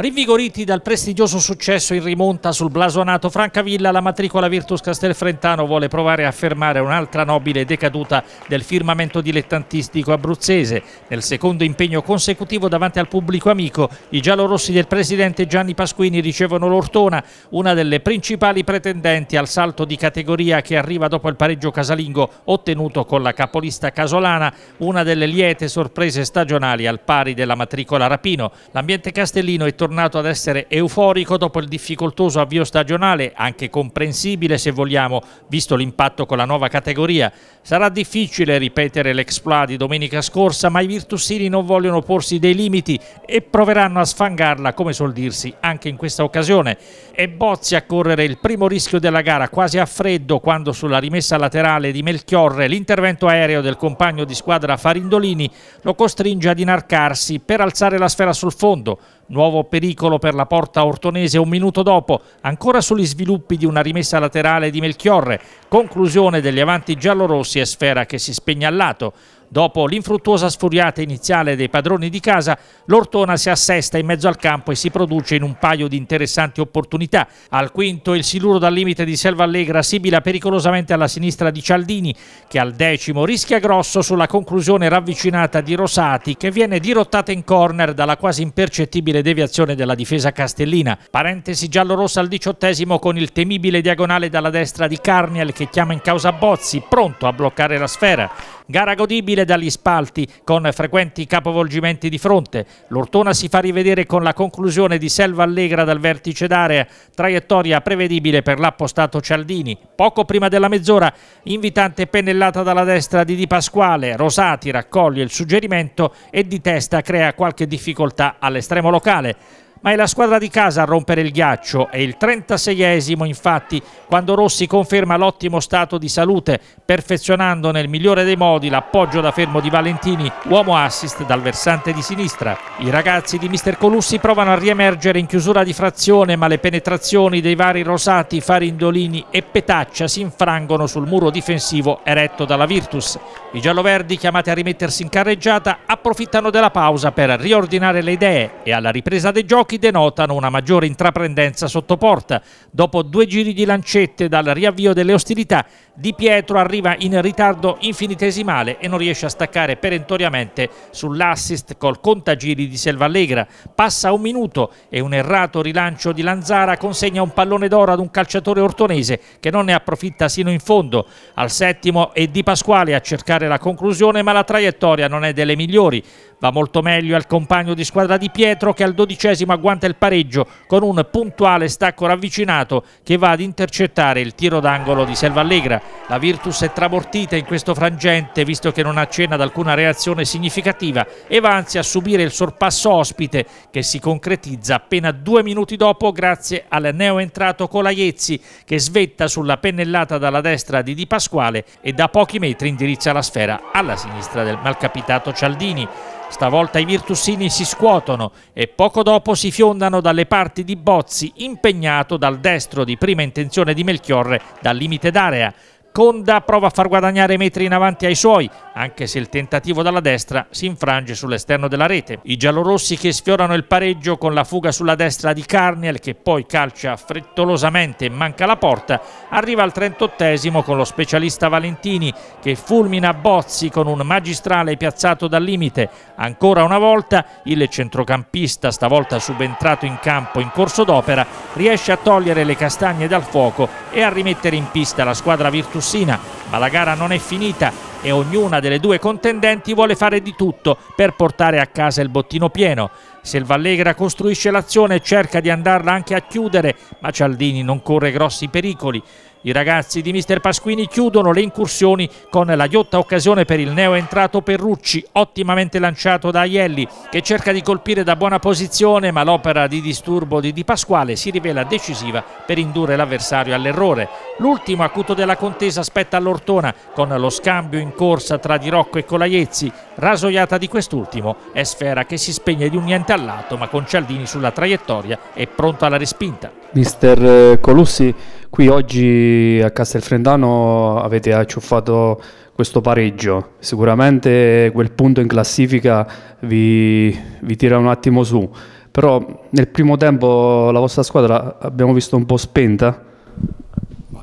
Rinvigoriti dal prestigioso successo in rimonta sul blasonato Francavilla, la matricola Virtus Castelfrentano vuole provare a fermare un'altra nobile decaduta del firmamento dilettantistico abruzzese. Nel secondo impegno consecutivo davanti al pubblico amico, i giallorossi del presidente Gianni Pasquini ricevono l'Ortona, una delle principali pretendenti al salto di categoria che arriva dopo il pareggio casalingo ottenuto con la capolista Casolana, una delle liete sorprese stagionali al pari della matricola Rapino. L'ambiente castellino è tornato tornato ad essere euforico dopo il difficoltoso avvio stagionale, anche comprensibile se vogliamo, visto l'impatto con la nuova categoria. Sarà difficile ripetere l'exploit di domenica scorsa, ma i virtusini non vogliono porsi dei limiti e proveranno a sfangarla, come suol dirsi, anche in questa occasione. E Bozzi a correre il primo rischio della gara, quasi a freddo, quando sulla rimessa laterale di Melchiorre l'intervento aereo del compagno di squadra Farindolini lo costringe ad inarcarsi per alzare la sfera sul fondo. Nuovo pericolo per la porta ortonese un minuto dopo, ancora sugli sviluppi di una rimessa laterale di Melchiorre, conclusione degli avanti giallorossi e sfera che si spegne al lato. Dopo l'infruttuosa sfuriata iniziale dei padroni di casa, l'Ortona si assesta in mezzo al campo e si produce in un paio di interessanti opportunità. Al quinto il siluro dal limite di Selva Allegra sibila pericolosamente alla sinistra di Cialdini, che al decimo rischia grosso sulla conclusione ravvicinata di Rosati, che viene dirottata in corner dalla quasi impercettibile deviazione della difesa castellina. Parentesi giallorossa al diciottesimo con il temibile diagonale dalla destra di Carniel che chiama in causa Bozzi, pronto a bloccare la sfera. Gara godibile dagli spalti con frequenti capovolgimenti di fronte. L'Ortona si fa rivedere con la conclusione di Selva Allegra dal vertice d'area, traiettoria prevedibile per l'appostato Cialdini. Poco prima della mezz'ora, invitante pennellata dalla destra di Di Pasquale, Rosati raccoglie il suggerimento e di testa crea qualche difficoltà all'estremo locale ma è la squadra di casa a rompere il ghiaccio. È il 36esimo infatti quando Rossi conferma l'ottimo stato di salute, perfezionando nel migliore dei modi l'appoggio da fermo di Valentini, uomo assist dal versante di sinistra. I ragazzi di Mister Colussi provano a riemergere in chiusura di frazione, ma le penetrazioni dei vari Rosati, Farindolini e Petaccia si infrangono sul muro difensivo eretto dalla Virtus. I gialloverdi, chiamati a rimettersi in carreggiata, approfittano della pausa per riordinare le idee e alla ripresa dei giochi giochi denotano una maggiore intraprendenza sotto porta. Dopo due giri di lancette dal riavvio delle ostilità, Di Pietro arriva in ritardo infinitesimale e non riesce a staccare perentoriamente sull'assist col contagiri di Selvallegra. Passa un minuto e un errato rilancio di Lanzara consegna un pallone d'oro ad un calciatore ortonese che non ne approfitta sino in fondo. Al settimo è Di Pasquale a cercare la conclusione ma la traiettoria non è delle migliori. Va molto meglio al compagno di squadra di Pietro che al dodicesimo agguanta il pareggio con un puntuale stacco ravvicinato che va ad intercettare il tiro d'angolo di Selva Allegra. La Virtus è tramortita in questo frangente visto che non accenna ad alcuna reazione significativa e va anzi a subire il sorpasso ospite che si concretizza appena due minuti dopo grazie al neoentrato Colaiezzi che svetta sulla pennellata dalla destra di Di Pasquale e da pochi metri indirizza la sfera alla sinistra del malcapitato Cialdini. Stavolta i Virtusini si scuotono e poco dopo si fiondano dalle parti di Bozzi, impegnato dal destro di prima intenzione di Melchiorre dal limite d'area. Conda prova a far guadagnare metri in avanti ai suoi, anche se il tentativo dalla destra si infrange sull'esterno della rete. I giallorossi che sfiorano il pareggio con la fuga sulla destra di Carniel che poi calcia frettolosamente e manca la porta, arriva al 38 esimo con lo specialista Valentini che fulmina Bozzi con un magistrale piazzato dal limite. Ancora una volta il centrocampista, stavolta subentrato in campo in corso d'opera, riesce a togliere le castagne dal fuoco e a rimettere in pista la squadra virtussina ma la gara non è finita e ognuna delle due contendenti vuole fare di tutto per portare a casa il bottino pieno. Selvallegra costruisce l'azione e cerca di andarla anche a chiudere, ma Cialdini non corre grossi pericoli. I ragazzi di Mister Pasquini chiudono le incursioni con la ghiotta occasione per il neo neoentrato Perrucci, ottimamente lanciato da Aielli, che cerca di colpire da buona posizione, ma l'opera di disturbo di Di Pasquale si rivela decisiva per indurre l'avversario all'errore. L'ultimo acuto della contesa spetta all'Ortona, con lo scambio in corsa tra Di Rocco e Colaiezzi. Rasoiata di quest'ultimo è Sfera che si spegne di un niente all'atto, ma con Cialdini sulla traiettoria è pronto alla respinta. Mister eh, Colussi Qui oggi a Castelfrendano avete acciuffato questo pareggio, sicuramente quel punto in classifica vi, vi tira un attimo su, però nel primo tempo la vostra squadra abbiamo visto un po' spenta?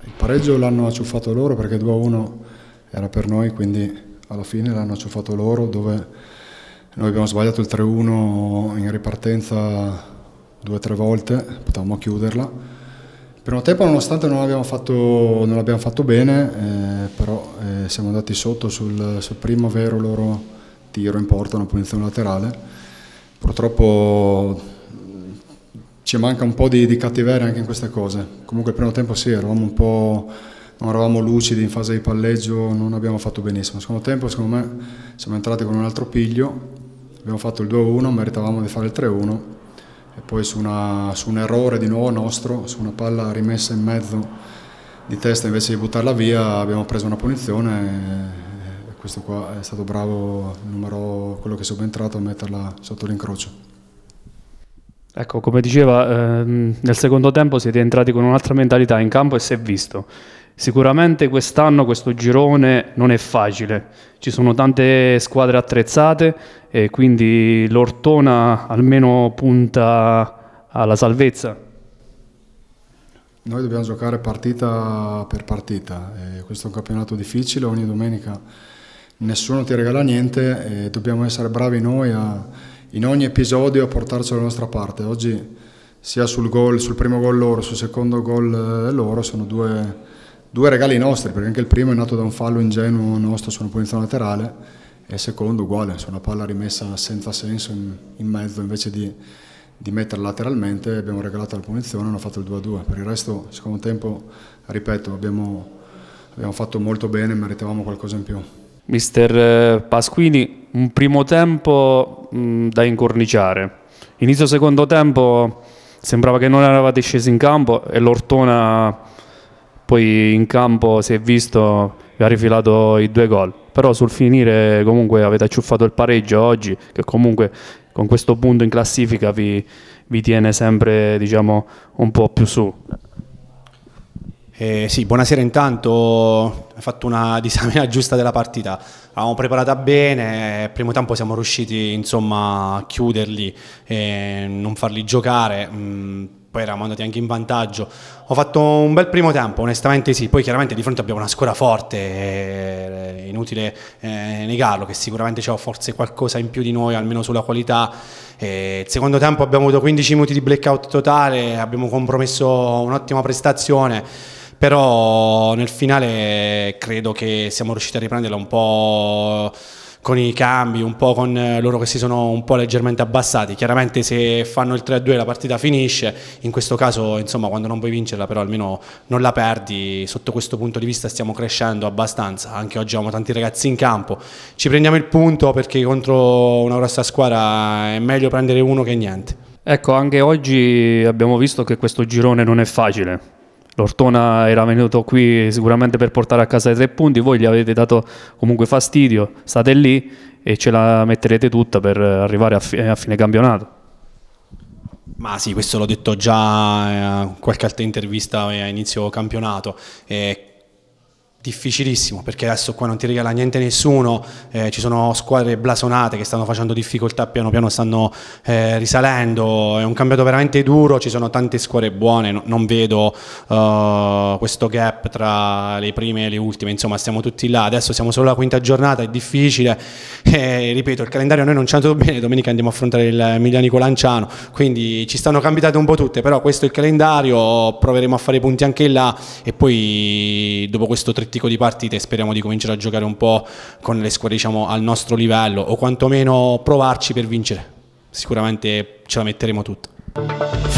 Il pareggio l'hanno acciuffato loro perché 2-1 era per noi, quindi alla fine l'hanno acciuffato loro dove noi abbiamo sbagliato il 3-1 in ripartenza due o tre volte, potevamo chiuderla primo tempo nonostante non l'abbiamo fatto, fatto, bene, eh, però eh, siamo andati sotto sul, sul, primo vero loro tiro in porta, una punizione laterale. Purtroppo mm, ci manca un po' di, di cattiveria anche in queste cose. Comunque il primo tempo sì, eravamo un po' non eravamo lucidi in fase di palleggio, non abbiamo fatto benissimo. Nel secondo tempo, secondo me, siamo entrati con un altro piglio, abbiamo fatto il 2-1, meritavamo di fare il 3-1 e poi su, una, su, un errore di nuovo nostro, su una palla rimessa in mezzo di testa invece di buttarla via abbiamo preso una punizione e questo qua è stato bravo il numero, quello che è subentrato a metterla sotto l'incrocio. Ecco, come diceva, ehm, nel secondo tempo siete entrati con un'altra mentalità in campo e si è visto. Sicuramente quest'anno questo girone non è facile, ci sono tante squadre attrezzate e quindi l'Ortona almeno punta alla salvezza. Noi dobbiamo giocare partita per partita, e questo è un campionato difficile, ogni domenica nessuno ti regala niente e dobbiamo essere bravi noi a, in ogni episodio a portarci dalla nostra parte. Oggi sia sul, goal, sul primo gol loro, sul secondo gol eh, loro sono due due regali nostri, perché anche il primo è nato da un fallo ingenuo nostro su una punizione laterale e il secondo uguale, su una palla rimessa senza senso in, in mezzo invece di, di, metterla lateralmente abbiamo regalato la punizione e hanno fatto il 2-2. Per il resto, secondo tempo, ripeto, abbiamo, abbiamo fatto molto bene e meritavamo qualcosa in più. Mister eh, Pasquini, un primo tempo mh, mm, da incorniciare. Inizio secondo tempo sembrava che non eravate scesi in campo e l'Ortona poi in campo si è visto, vi ha rifilato i due gol, però sul finire comunque avete acciuffato il pareggio oggi, che comunque con questo punto in classifica vi, vi tiene sempre diciamo, un po' più su. Eh, sì, buonasera intanto, hai fatto una disamina giusta della partita, l'avevamo preparata bene, al eh, primo tempo siamo riusciti insomma, a chiuderli, eh, non farli giocare. Mh, mm, poi eravamo andati anche in vantaggio. Ho fatto un bel primo tempo, onestamente sì, poi chiaramente di fronte abbiamo una squadra forte, eh, è inutile eh, negarlo, che sicuramente c'è forse qualcosa in più di noi, almeno sulla qualità. E eh, il secondo tempo abbiamo avuto 15 minuti di blackout totale, abbiamo compromesso un'ottima prestazione, però nel finale credo che siamo riusciti a riprenderla un po' con i cambi, un po' con eh, loro che si sono un po' leggermente abbassati. Chiaramente se fanno il 3-2 la partita finisce, in questo caso insomma quando non puoi vincerla però almeno non la perdi, sotto questo punto di vista stiamo crescendo abbastanza, anche oggi abbiamo tanti ragazzi in campo, ci prendiamo il punto perché contro una grossa squadra è meglio prendere uno che niente. Ecco, anche oggi abbiamo visto che questo girone non è facile, L'Ortona era venuto qui sicuramente per portare a casa i tre punti, voi gli avete dato comunque fastidio, state lì e ce la metterete tutta per arrivare a, fi a fine campionato. Ma sì, questo l'ho detto già in eh, qualche altra intervista a inizio campionato. Eh, difficilissimo perché adesso qua non ti regala niente nessuno, eh, ci sono squadre blasonate che stanno facendo difficoltà piano piano stanno eh, risalendo, è un campionato veramente duro, ci sono tante squadre buone, no, non vedo uh, questo gap tra le prime e le ultime, insomma stiamo tutti là, adesso siamo solo alla quinta giornata, è difficile, e, eh, ripeto il calendario noi non ci è andato bene, domenica andiamo a affrontare il Milanico Lanciano, quindi ci stanno cambiate un po' tutte, però questo è il calendario, proveremo a fare punti anche là e poi dopo questo trittico staccastico di partite speriamo di cominciare a giocare un po' con le squadre diciamo, al nostro livello o quantomeno provarci per vincere. Sicuramente ce la metteremo tutta.